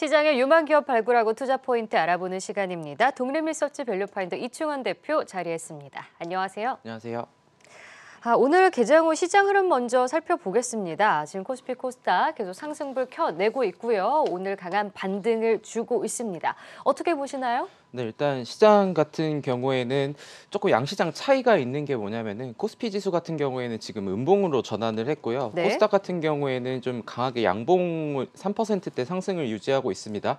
시장의 유망 기업 발굴하고 투자 포인트 알아보는 시간입니다. 독립리서치 밸류파인더 이충원 대표 자리했습니다. 안녕하세요. 안녕하세요. 아, 오늘 개장 후 시장 흐름 먼저 살펴보겠습니다. 지금 코스피 코스닥 계속 상승불 켜내고 있고요. 오늘 강한 반등을 주고 있습니다. 어떻게 보시나요? 네, 일단 시장 같은 경우에는 조금 양시장 차이가 있는 게 뭐냐면은 코스피 지수 같은 경우에는 지금 음봉으로 전환을 했고요. 네. 코스닥 같은 경우에는 좀 강하게 양봉 3%대 상승을 유지하고 있습니다.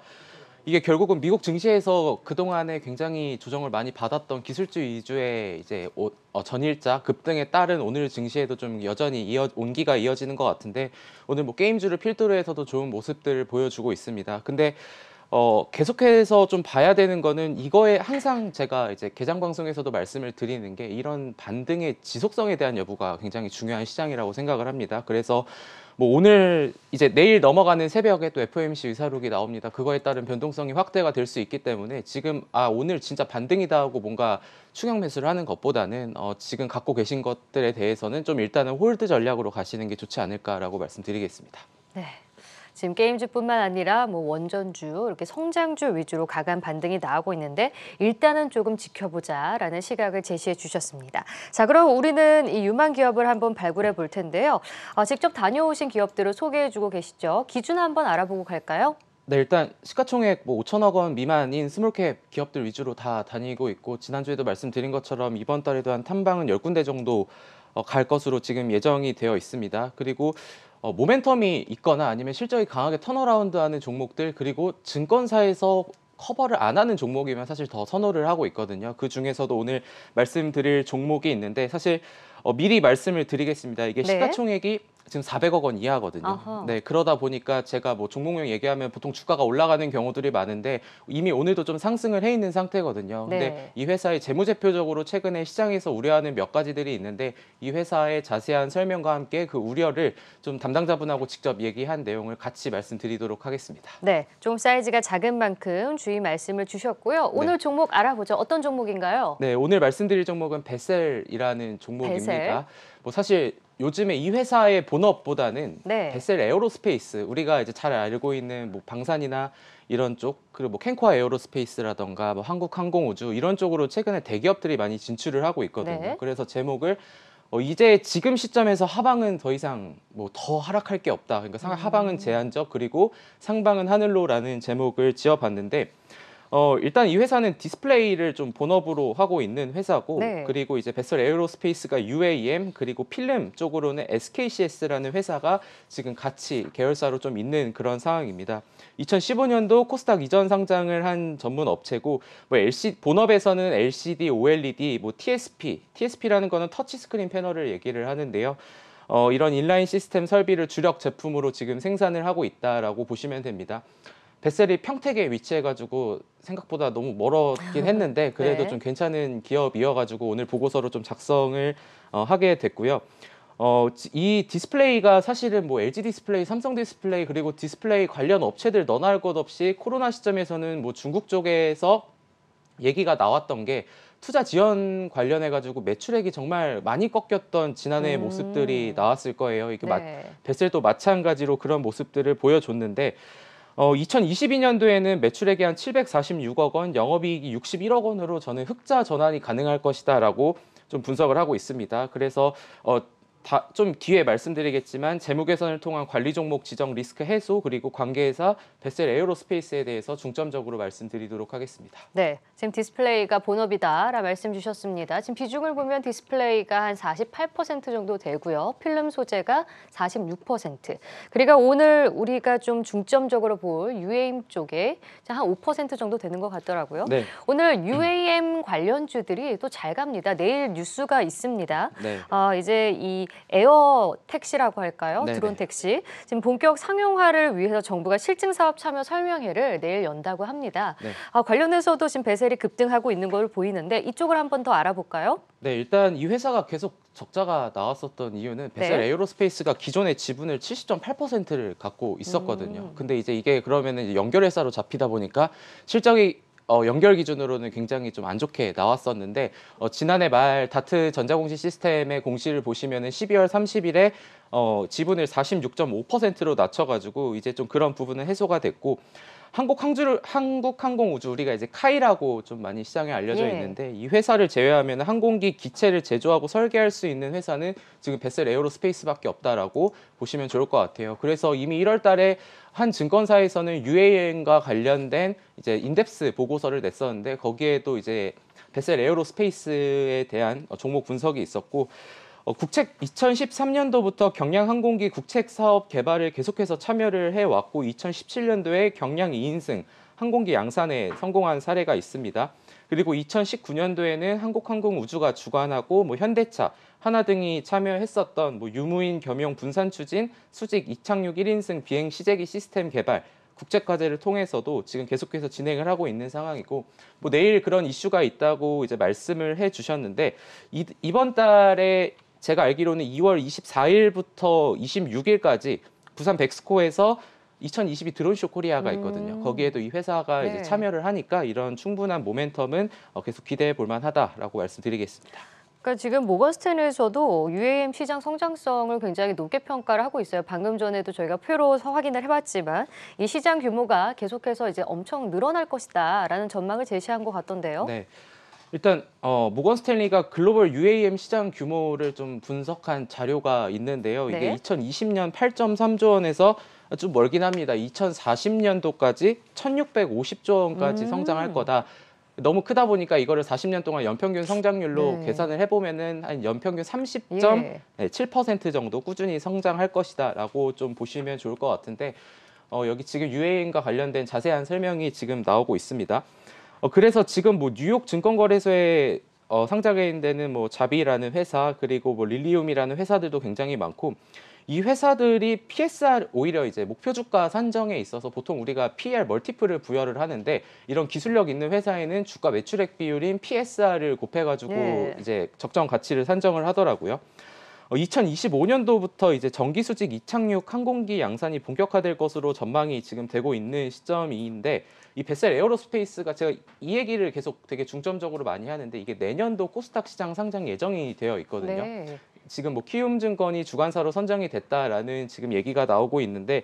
이게 결국은 미국 증시에서 그동안에 굉장히 조정을 많이 받았던 기술주 위주의 이제 오, 어, 전일자 급등에 따른 오늘 증시에도 좀 여전히 이어, 온기가 이어지는 것 같은데 오늘 뭐 게임주를 필두로 해서도 좋은 모습들을 보여주고 있습니다. 근데 어, 계속해서 좀 봐야 되는 거는 이거에 항상 제가 이제 개장 방송에서도 말씀을 드리는 게 이런 반등의 지속성에 대한 여부가 굉장히 중요한 시장이라고 생각을 합니다. 그래서 뭐 오늘 이제 내일 넘어가는 새벽에 또 FOMC 의사록이 나옵니다. 그거에 따른 변동성이 확대가 될 수 있기 때문에 지금 아 오늘 진짜 반등이다 하고 뭔가 충격 매수를 하는 것보다는 어, 지금 갖고 계신 것들에 대해서는 좀 일단은 홀드 전략으로 가시는 게 좋지 않을까라고 말씀드리겠습니다. 네. 지금 게임주뿐만 아니라 뭐 원전주 이렇게 성장주 위주로 가간 반등이 나오고 있는데 일단은 조금 지켜보자라는 시각을 제시해 주셨습니다. 자 그럼 우리는 이 유망 기업을 한번 발굴해 볼 텐데요. 아, 직접 다녀오신 기업들을 소개해 주고 계시죠. 기준 한번 알아보고 갈까요? 네, 일단 시가총액 뭐 5천억 원 미만인 스몰캡 기업들 위주로 다 다니고 있고 지난주에도 말씀드린 것처럼 이번 달에도 한 탐방은 10군데 정도 어, 갈 것으로 지금 예정이 되어 있습니다. 그리고 어, 모멘텀이 있거나 아니면 실적이 강하게 턴어라운드하는 종목들 그리고 증권사에서 커버를 안 하는 종목이면 사실 더 선호를 하고 있거든요. 그 중에서도 오늘 말씀드릴 종목이 있는데 사실 어, 미리 말씀을 드리겠습니다. 이게 네. 시가총액이 지금 400억 원 이하거든요. 아하. 네, 그러다 보니까 제가 뭐 종목명 얘기하면 보통 주가가 올라가는 경우들이 많은데 이미 오늘도 좀 상승을 해 있는 상태거든요. 네. 근데 이 회사의 재무제표적으로 최근에 시장에서 우려하는 몇 가지들이 있는데 이 회사의 자세한 설명과 함께 그 우려를 좀 담당자분하고 직접 얘기한 내용을 같이 말씀드리도록 하겠습니다. 네, 좀 사이즈가 작은 만큼 주의 말씀을 주셨고요. 네. 오늘 네. 종목 알아보죠. 어떤 종목인가요? 네, 오늘 말씀드릴 종목은 베셀이라는 종목입니다. 베셀. 뭐 사실 요즘에 이 회사의 본업보다는 네. 베셀 에어로스페이스 우리가 이제 잘 알고 있는 뭐 방산이나 이런 쪽 그리고 뭐 캔코아 에어로스페이스라던가 뭐 한국항공우주 이런 쪽으로 최근에 대기업들이 많이 진출을 하고 있거든요. 네. 그래서 제목을 어, 이제 지금 시점에서 하방은 더 이상 뭐 더 하락할 게 없다. 그러니까 상, 음. 하방은 제한적 그리고 상방은 하늘로라는 제목을 지어봤는데 어, 일단 이 회사는 디스플레이를 좀 본업으로 하고 있는 회사고 네. 그리고 이제 베설 에어로스페이스가 UAM 그리고 필름 쪽으로는 SKCS라는 회사가 지금 같이 계열사로 좀 있는 그런 상황입니다. 2015년도 코스닥 이전 상장을 한 전문 업체고 뭐 LC 본업에서는 LCD, OLED, 뭐 TSP, TSP라는 거는 터치 스크린 패널을 얘기를 하는데요. 어, 이런 인라인 시스템 설비를 주력 제품으로 지금 생산을 하고 있다라고 보시면 됩니다. 베셀이 평택에 위치해가지고 생각보다 너무 멀었긴 아, 했는데 그래도 네. 좀 괜찮은 기업이어가지고 오늘 보고서로 좀 작성을 어, 하게 됐고요. 어, 이 디스플레이가 사실은 뭐 LG 디스플레이, 삼성 디스플레이 그리고 디스플레이 관련 업체들 너나 할 것 없이 코로나 시점에서는 뭐 중국 쪽에서 얘기가 나왔던 게 투자 지연 관련해 가지고 매출액이 정말 많이 꺾였던 지난해의 음. 모습들이 나왔을 거예요. 이게 네. 마, 뱃셀도 마찬가지로 그런 모습들을 보여줬는데 어, 2022년도에는 매출액이 한 746억 원, 영업이익이 61억 원으로 저는 흑자 전환이 가능할 것이다라고 좀 분석을 하고 있습니다. 그래서 어, 다, 좀 뒤에 말씀드리겠지만 재무 개선을 통한 관리 종목 지정 리스크 해소 그리고 관계회사 베셀 에어로스페이스에 대해서 중점적으로 말씀드리도록 하겠습니다. 네, 지금 디스플레이가 본업이다라 말씀 주셨습니다. 지금 비중을 보면 디스플레이가 한 48% 정도 되고요. 필름 소재가 46%. 그리고 오늘 우리가 좀 중점적으로 볼 UAM 쪽에 한 5% 정도 되는 것 같더라고요. 네. 오늘 UAM 관련주들이 또 잘 갑니다. 내일 뉴스가 있습니다. 네. 어, 이제 이 에어 택시라고 할까요? 네네. 드론 택시. 지금 본격 상용화를 위해서 정부가 실증 사업 참여 설명회를 내일 연다고 합니다. 네. 아, 관련해서도 지금 배셀이 급등하고 있는 걸 보이는데 이쪽을 한번 더 알아볼까요? 네, 일단 이 회사가 계속 적자가 나왔었던 이유는 베셀 네. 에어로스페이스가 기존의 지분을 70.8%를 갖고 있었거든요. 음. 근데 이제 이게 그러면은 연결회사로 잡히다 보니까 실적이 어, 연결 기준으로는 굉장히 좀 안 좋게 나왔었는데 어, 지난해 말 다트 전자공시 시스템의 공시를 보시면은 12월 30일에 어, 지분을 46.5%로 낮춰가지고 이제 좀 그런 부분은 해소가 됐고 한국 항주를 한국 항공우주 우리가 이제 카이라고 좀 많이 시장에 알려져 예. 있는데 이 회사를 제외하면 항공기 기체를 제조하고 설계할 수 있는 회사는 지금 베셀 에어로스페이스밖에 없다라고 보시면 좋을 것 같아요. 그래서 이미 1월달에 한 증권사에서는 UAN과 관련된 이제 인덱스 보고서를 냈었는데 거기에 도 이제 베셀 에어로스페이스에 대한 종목 분석이 있었고 어, 국책 2013년도부터 경량항공기 국책 사업 개발을 계속해서 참여를 해왔고 2017년도에 경량 2인승 항공기 양산에 성공한 사례가 있습니다. 그리고 2019년도에는 한국항공우주가 주관하고 뭐 현대차, 하나 등이 참여했었던 뭐 유무인 겸용 분산 추진, 수직 이착륙 1인승 비행 시제기 시스템 개발 국제과제를 통해서도 지금 계속해서 진행을 하고 있는 상황이고 뭐 내일 그런 이슈가 있다고 이제 말씀을 해주셨는데 이, 이번 달에 제가 알기로는 2월 24일부터 26일까지 부산 백스코에서 2022 드론쇼 코리아가 음. 있거든요. 음. 거기에도 이 회사가 네. 이제 참여를 하니까 이런 충분한 모멘텀은 어, 계속 기대해 볼 만하다라고 말씀드리겠습니다. 그러니까 지금 모건스탠에서도 UAM 시장 성장성을 굉장히 높게 평가를 하고 있어요. 방금 전에도 저희가 표로 확인을 해봤지만 이 시장 규모가 계속해서 이제 엄청 늘어날 것이다라는 전망을 제시한 것 같던데요. 네. 일단 어, 모건 스탠리가 글로벌 UAM 시장 규모를 좀 분석한 자료가 있는데요. 이게 네. 2020년 8.3조 원에서 좀 멀긴 합니다. 2040년도까지 1,650조 원까지 음. 성장할 거다. 너무 크다 보니까 이거를 40년 동안 연평균 성장률로 네. 계산을 해보면은 한 연평균 30.7% 예. 네, 정도 꾸준히 성장할 것이다라고 좀 보시면 좋을 것 같은데 어, 여기 지금 UAM과 관련된 자세한 설명이 지금 나오고 있습니다. 어, 그래서 지금 뭐 뉴욕 증권거래소에 어, 상장해 있는 는뭐 자비라는 회사 그리고 뭐 릴리움이라는 회사들도 굉장히 많고 이 회사들이 PSR 오히려 이제 목표 주가 산정에 있어서 보통 우리가 PER 멀티플을 부여를 하는데 이런 기술력 있는 회사에는 주가 매출액 비율인 PSR을 곱해가지고 네. 이제 적정 가치를 산정을 하더라고요. 2025년도부터 어, 이제 전기 수직 이착륙 항공기 양산이 본격화될 것으로 전망이 지금 되고 있는 시점인데 이 뱃살 에어로스페이스가 제가 이 얘기를 계속 되게 중점적으로 많이 하는데 이게 내년도 코스닥 시장 상장 예정이 되어 있거든요. 네. 지금 뭐 키움증권이 주관사로 선정이 됐다라는 지금 얘기가 나오고 있는데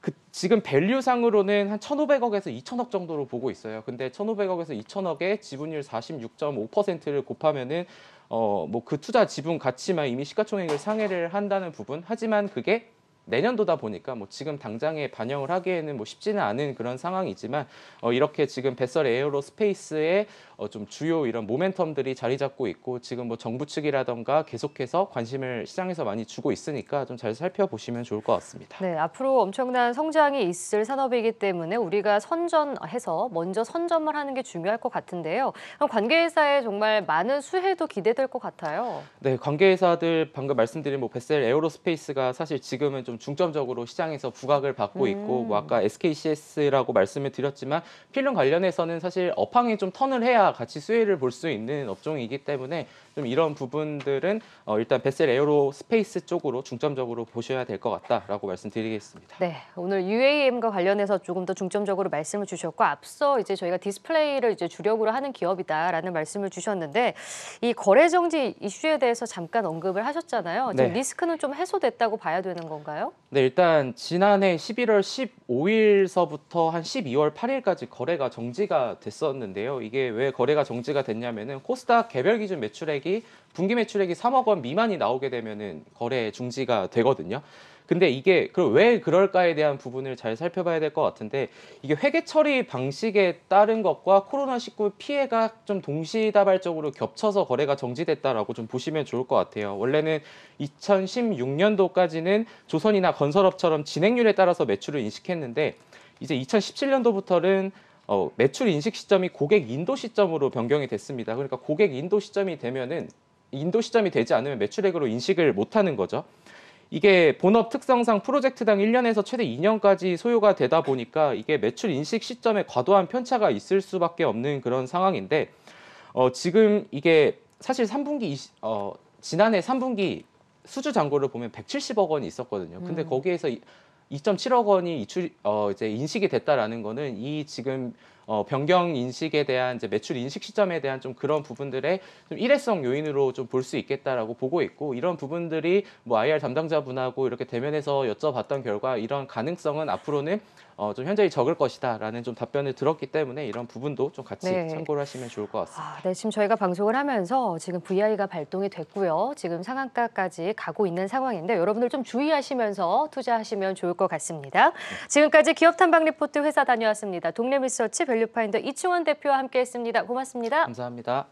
그 지금 밸류상으로는 한 1,500억에서 2,000억 정도로 보고 있어요. 근데 1,500억에서 2,000억에 지분율 46.5%를 곱하면은 어, 뭐 그 투자 지분 가치만 이미 시가총액을 상회를 한다는 부분 하지만 그게 내년도다 보니까 뭐 지금 당장에 반영을 하기에는 뭐 쉽지는 않은 그런 상황이지만 어 이렇게 지금 뱃살 에어로스페이스에 어 좀 주요 이런 모멘텀들이 자리 잡고 있고 지금 뭐 정부 측이라던가 계속해서 관심을 시장에서 많이 주고 있으니까 좀 잘 살펴보시면 좋을 것 같습니다. 네, 앞으로 엄청난 성장이 있을 산업이기 때문에 우리가 선전해서 먼저 선점을 하는 게 중요할 것 같은데요. 그럼 관계회사에 정말 많은 수혜도 기대될 것 같아요. 네, 관계회사들 방금 말씀드린 뭐 뱃셀 에어로스페이스가 사실 지금은 좀좀 중점적으로 시장에서 부각을 받고 있고 뭐 음. 아까 SKCS라고 말씀을 드렸지만 필름 관련해서는 사실 업황이 좀 턴을 해야 같이 수혜를 볼 수 있는 업종이기 때문에 좀 이런 부분들은 어, 일단 베셀 에어로 스페이스 쪽으로 중점적으로 보셔야 될 것 같다라고 말씀드리겠습니다. 네, 오늘 UAM과 관련해서 조금 더 중점적으로 말씀을 주셨고 앞서 이제 저희가 디스플레이를 이제 주력으로 하는 기업이다라는 말씀을 주셨는데 이 거래 정지 이슈에 대해서 잠깐 언급을 하셨잖아요. 지금 네. 리스크는 좀 해소됐다고 봐야 되는 건가요? 될까요? 네, 일단 지난해 11월 15일서부터 한 12월 8일까지 거래가 정지가 됐었는데요. 이게 왜 거래가 정지가 됐냐면은 코스닥 개별 기준 매출액이 분기 매출액이 3억 원 미만이 나오게 되면은 거래 중지가 되거든요. 근데 이게 그럼 왜 그럴까에 대한 부분을 잘 살펴봐야 될 것 같은데 이게 회계 처리 방식에 따른 것과 코로나19 피해가 좀 동시다발적으로 겹쳐서 거래가 정지됐다라고 좀 보시면 좋을 것 같아요. 원래는 2016년도까지는 조선이나 건설업처럼 진행률에 따라서 매출을 인식했는데 이제 2017년도부터는 어, 매출 인식 시점이 고객 인도 시점으로 변경이 됐습니다. 그러니까 고객 인도 시점이 되면은 인도 시점이 되지 않으면 매출액으로 인식을 못하는 거죠. 이게 본업 특성상 프로젝트당 1년에서 최대 2년까지 소요가 되다 보니까 이게 매출 인식 시점에 과도한 편차가 있을 수밖에 없는 그런 상황인데 어, 지금 이게 사실 3분기 20, 어, 지난해 3분기 수주 잔고를 보면 170억 원이 있었거든요. 근데 음. 거기에서 2.7억 원이 이출 어, 이제 인식이 됐다라는 거는 이 지금 어, 변경 인식에 대한 이제 매출 인식 시점에 대한 좀 그런 부분들의 좀 일회성 요인으로 좀 볼 수 있겠다라고 보고 있고 이런 부분들이 뭐 IR 담당자분하고 이렇게 대면해서 여쭤봤던 결과 이런 가능성은 앞으로는 어, 좀 현저히 적을 것이다라는 좀 답변을 들었기 때문에 이런 부분도 좀 같이 네. 참고를 하시면 좋을 것 같습니다. 아, 네, 지금 저희가 방송을 하면서 지금 VI가 발동이 됐고요. 지금 상한가까지 가고 있는 상황인데 여러분들 좀 주의하시면서 투자하시면 좋을 것 같습니다. 네. 지금까지 기업 탐방 리포트 회사 다녀왔습니다. 동네 리서치 밸류파인더 이충원 대표와 함께했습니다. 고맙습니다. 감사합니다.